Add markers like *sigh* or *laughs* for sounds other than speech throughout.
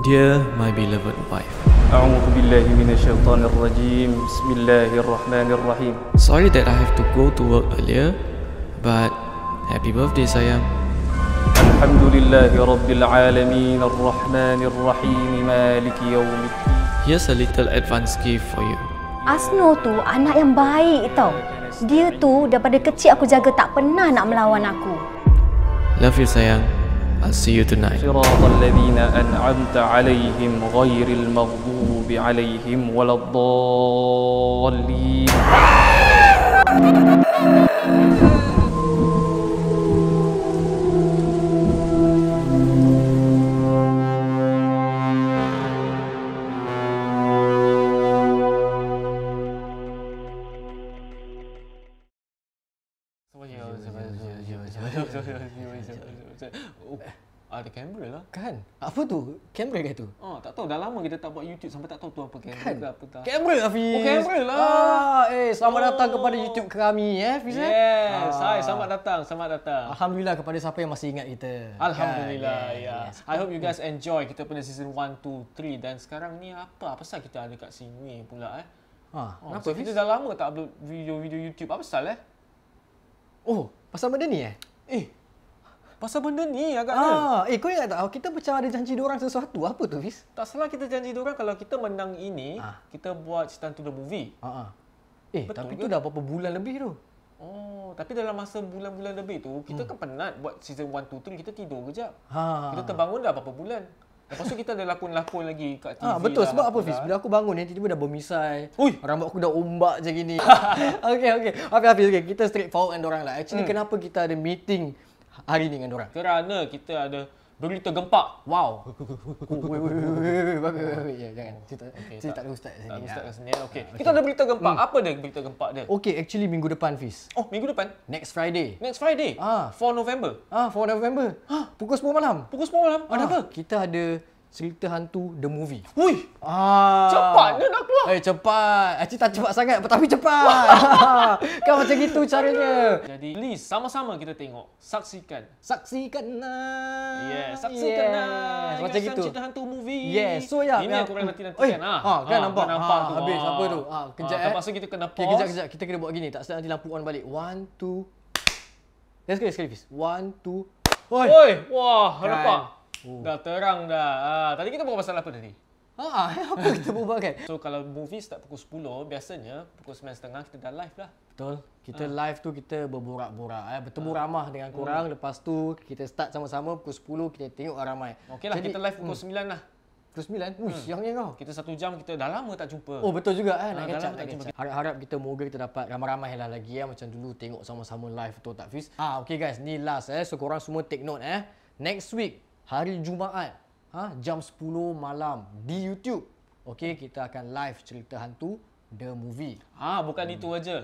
Dear my beloved wife. A'udhu billahi minasyaitanir rajim. Bismillahirrahmanirrahim. Sorry that I have to go to work earlier, but happy birthday sayang. Alhamdulillahi rabbil alamin arrahmanir rahim maliki yawmid. Here's a little advance gift for you. Asno tu anak yang baik tau. Dia tu daripada kecil aku jaga tak pernah nak melawan aku. Love you sayang. I'll see you tonight. صراط الذين أنعمت عليهم غير المغضوب عليهم ولا الضالين. *laughs* ada kamera lah. Kan? Apa tu? Kamera ke tu? Oh, tak tahu. Dah lama kita tak buat YouTube sampai tak tahu tu apa kamera kan? ke apa tak. Kamera Hafiz. Oh, kamera lah. Ah, eh, selamat oh. datang kepada YouTube kami eh, Hafiz. Eh? Yes. Eh? Ah. Hai, selamat datang. Selamat datang. Alhamdulillah kepada siapa yang masih ingat kita. Alhamdulillah. Kan? Ya. Yes. Yes. I hope you guys enjoy kita punya season 1 2 3 dan sekarang ni apa? Apa sahaja kita ada kat sini pula eh? Ha, oh, kenapa? Kita dah lama tak upload video-video YouTube. Apa sahaja. eh? Oh, pasal benda ni eh? Eh. Pasal benda ni agaknya. Ah, eh kau ingat tak kita macam ada janji dua orang sesuatu apa tu Fiz? Tak salah kita janji dua kalau kita menang ini, ah. kita buat stand to the movie. Ah, ah. Eh Betul tapi ke? tu dah berapa bulan lebih tu? Oh, tapi dalam masa bulan-bulan lebih tu, kita hmm. kan penat buat season 1, 2, 3, kita tidur kejap. Ha. Kita terbangun dah berapa bulan. Lepas tu kita ada lakon-lakon lagi kat TV. Ah, ha, betul. Lah, sebab apa, Fiz? Lah. Bila aku bangun, ni, tiba-tiba dah bermisai. Ui. Rambut aku dah ombak je gini. *laughs* okay, okay. Hafiz, Hafiz. Okay. Kita straight forward dengan orang lah. Actually, hmm. kenapa kita ada meeting hari ni dengan orang? Kerana kita ada 2 liter gempak. Wow. Wei wei wei wei jangan. Oh. Cerita okay, cerita tak ada ustaz sini. Ustaz kat sini. Okey. Kita ada berita gempak. Hmm. Apa dia berita gempak dia? Okay, actually minggu depan Fiz. Oh, minggu depan? Next Friday. Next Friday. Ah, 4 November. Ah, 4 November. Ah, pukul 10 malam. Pukul 10 malam. Ah. Ada apa? Kita ada cerita hantu the movie. Wuih, Ah. Cepat dia nak keluar. Eh, cepat. Actually tak cepat sangat tapi cepat macam gitu caranya. Jadi please sama-sama kita tengok. Saksikan. Saksikan lah. Yeah, saksikan lah. Yeah. Macam gitu. Cerita hantu movie. Yeah, so ya. Yeah, Ini yang aku orang nanti nanti Oh, Ha, kan ha, nampak. nampak ha, tu. habis apa tu? Ha, kejap ha, eh. Masa kita kena pause. Okay, kejap kejap. Kita kena buat gini. Tak sempat nanti lampu on balik. One, two. Let's go, let's go, please. One, two, Oi. Oi. Wah, kan. nampak. Oh. Dah terang dah. Ha, tadi kita buat pasal apa tadi? Ah, *laughs* apa kita buat kan? So kalau movie start pukul 10, biasanya pukul 9.30 kita dah live lah. Betul. Kita ha. live tu kita berborak-borak eh bertemu ha. ramah dengan korang hmm. lepas tu kita start sama-sama pukul 10 kita tengok orang ramai. Okeylah kita live pukul hmm. 9 lah. Pukul 9. Hmm. Ui, siang ni kau. Kita satu jam kita dah lama tak jumpa. Oh, betul juga eh. Ah, nak ha, kecap, nak kecap. Harap-harap kita moga kita dapat ramai-ramai lah lagi ya. Eh. Macam dulu tengok sama-sama live tu tak Fiz. Ah, okey guys. Ni last eh. So, korang semua take note eh. Next week, hari Jumaat. Ha, jam 10 malam di YouTube. Okey kita akan live cerita hantu The Movie. Ah, bukan hmm. itu aja.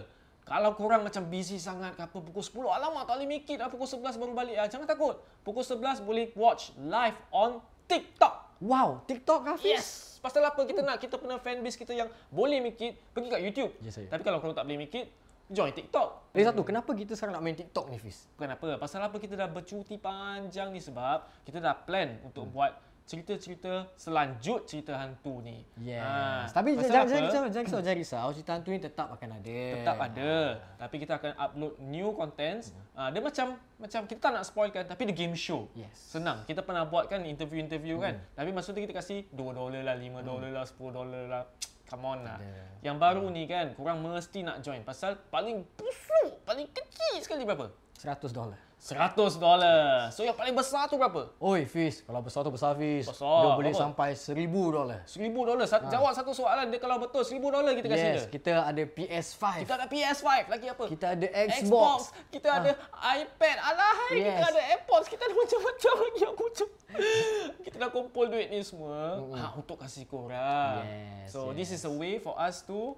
Kalau korang macam busy sangat ke apa pukul 10, alamak tak boleh make it lah pukul 11 baru balik lah. Jangan takut. Pukul 11 boleh watch live on TikTok. Wow, TikTok Hafiz? Yes. Pasal apa kita nak, kita punya fanbase kita yang boleh make it, pergi kat YouTube. Yes, Tapi kalau korang tak boleh make it, join TikTok. Lagi eh, hmm. kenapa kita sekarang nak main TikTok ni Hafiz? Bukan apa, pasal apa kita dah bercuti panjang ni sebab kita dah plan untuk hmm. buat cerita-cerita selanjut cerita hantu ni. Yeah. Ha. Tapi j- jangan, jangan, jangan, jangan risau, jangan risau. Cerita hantu ni tetap akan ada. Tetap ada. Ha. Tapi kita akan upload new contents. Ya. Ha. Dia macam, macam kita tak nak spoilkan tapi dia game show. Yes. Senang. Kita pernah buat kan interview-interview hmm. kan. Tapi masa tu kita kasih $2 lah, $5 hmm. lah, $10 lah. Come on lah. Yang baru ha. ni kan, kurang mesti nak join. Pasal paling busuk, paling kecil sekali berapa? $100. Seratus dolar. So yang paling besar tu berapa? Oi Fiz, kalau besar tu besar Fiz. Besar. Dia boleh sampai seribu dolar. Seribu dolar? Satu ha. Jawab satu soalan dia kalau betul seribu dolar kita kasih yes, dia. kita ada PS5. Kita ada PS5. Lagi apa? Kita ada Xbox. Xbox. Kita ha. ada iPad. Alahai, yes. kita ada AirPods. Kita ada macam-macam lagi aku cakap. *laughs* kita dah kumpul duit ni semua mm-hmm. ha, untuk kasih korang. Yes, so yes. this is a way for us to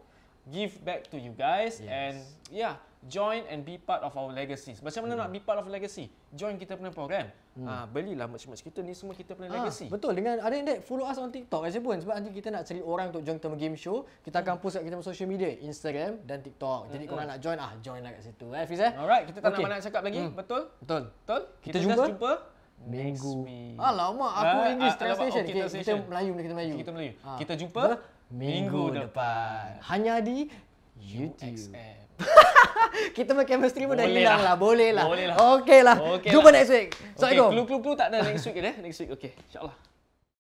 give back to you guys yes. and yeah join and be part of our legacies. Macam mana hmm. nak be part of legacy? Join kita punya program. Hmm. Ah belilah macam-macam kita ni semua kita punya ah, legacy. Betul dengan ada yang indek follow us on TikTok aja pun sebab nanti kita nak cari orang untuk join term game show. Kita akan hmm. post kat kita punya social media Instagram dan TikTok. Jadi hmm. korang nak join ah join lah kat situ. Eh Fiz eh. Alright kita tak okay. nak banyak cakap lagi. Hmm. Betul? Betul. Betul. Kita, kita jumpa. Just jumpa. Minggu. Alamak aku ah, English uh, translation. Okay, translation. Kita, Melayu kita Melayu. Kita Melayu. Ha. Kita jumpa. Ber- minggu, depan. depan. Hanya di YouTube. *laughs* Kita pun chemistry pun dah hilang lah. Lah. lah. Boleh lah. Okey lah. Jumpa lah. next week. Assalamualaikum. Okay. Clue-clue tak ada next week kan eh? Next week. Okey. InsyaAllah.